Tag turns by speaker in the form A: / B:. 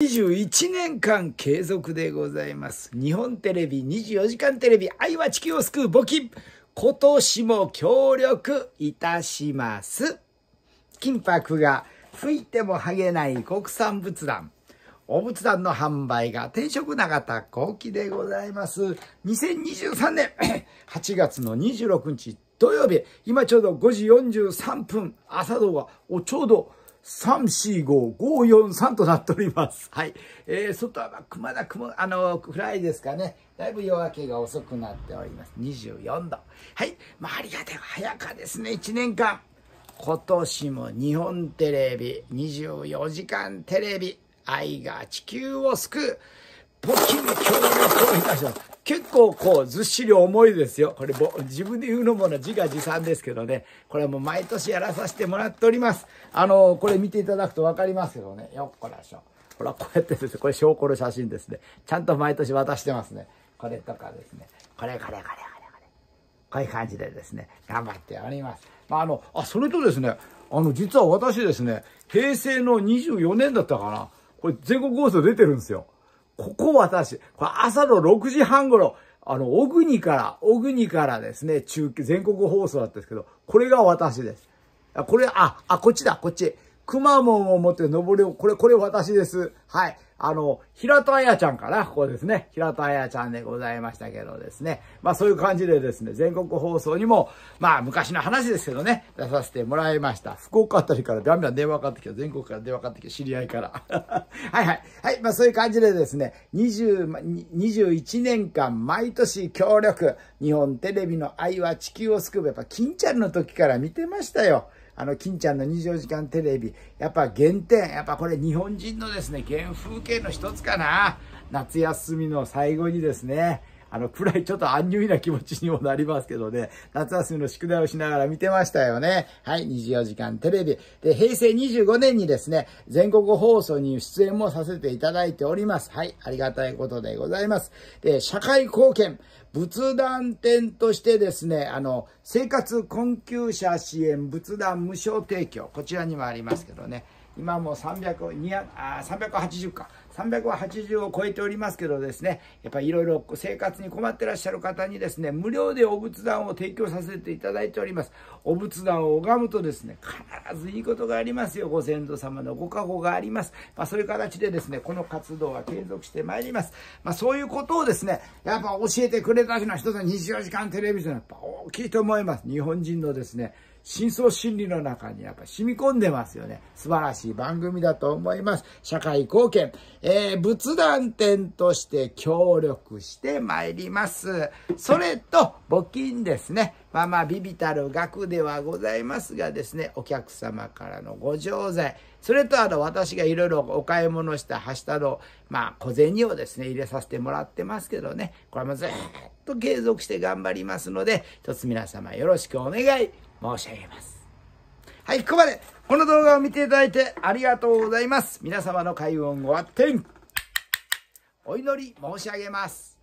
A: 21年間継続でございます。日本テレビ24時間テレビ愛は地球を救う募金。今年も協力いたします。金箔が吹いても剥げない国産仏壇。お仏壇の販売が転職長田後期でございます。2023年8 月の26日土曜日、今ちょうど5時43分、朝動画、お、ちょうど345543となっております。はい。えー、外は、まだ雲、あの、暗いですかね。だいぶ夜明けが遅くなっております。24度。はい。ありがで早かですね、1年間。今年も日本テレビ、24時間テレビ、愛が地球を救う、募金協力をいたします。結構こう、ずっしり重いですよ。これ、自分で言うのもな、自画自賛ですけどね。これもう毎年やらさせてもらっております。あの、これ見ていただくとわかりますけどね。よっこらしょ。ほら、こうやってですね、これ証拠の写真ですね。ちゃんと毎年渡してますね。これとかですね。これ、これ、これ、これ、これ。こういう感じでですね、頑張っております。まあ、あの、あ、それとですね、あの、実は私ですね、平成の24年だったかな。これ、全国放送出てるんですよ。ここ私、これ朝の6時半頃、あの、小国から、小国からですね、中継、全国放送だったんですけど、これが私です。あ、これ、あ、あ、こっちだ、こっち。くまモンを持って登りを、これ、これ私です。はい。あの、平田彩ちゃんかなここですね。平田彩ちゃんでございましたけどですね。まあそういう感じでですね、全国放送にも、まあ昔の話ですけどね、出させてもらいました。福岡あたりからビャンビャン電話かかってきた。全国から電話かかってきた。知り合いから。はいはい。はい。まあそういう感じでですね、20 21年間毎年協力、日本テレビの愛は地球を救う。やっぱ、金ちゃんの時から見てましたよ。あの、金ちゃんの24時間テレビ、やっぱ原点、やっぱこれ日本人のですね、原風景の一つかな。夏休みの最後にですね、あの、暗い、ちょっと安入な気持ちにもなりますけどね、夏休みの宿題をしながら見てましたよね。はい、24時間テレビ。で、平成25年にですね、全国放送に出演もさせていただいております。はい、ありがたいことでございます。で、社会貢献、仏壇店としてですね、あの、生活困窮者支援仏壇無償提供、こちらにもありますけどね、今もう300、200あ380か。300は80を超えておりますけどですね、やっぱりいろいろ生活に困ってらっしゃる方にですね、無料でお仏壇を提供させていただいております。お仏壇を拝むとですね、必ずいいことがありますよ。ご先祖様のご加護があります。まあ、そういう形でですね、この活動は継続してまいります。まあ、そういうことをですね、やっぱ教えてくれた人の一つは24時間テレビというのはやっぱ大きいと思います。日本人のですね、真相心理の中にやっぱ染み込んでますよね。素晴らしい番組だと思います。社会貢献、えー、仏壇店として協力してまいります。それと、募金ですね。まあまあ、ビビたる額ではございますがですね、お客様からのご錠剤、それとあの、私がいろいろお買い物したはタたの、まあ、小銭をですね、入れさせてもらってますけどね、これもずっと継続して頑張りますので、一つ皆様よろしくお願い申し上げます。はい、ここまでこの動画を見ていただいてありがとうございます。皆様の開運をわってお祈り申し上げます。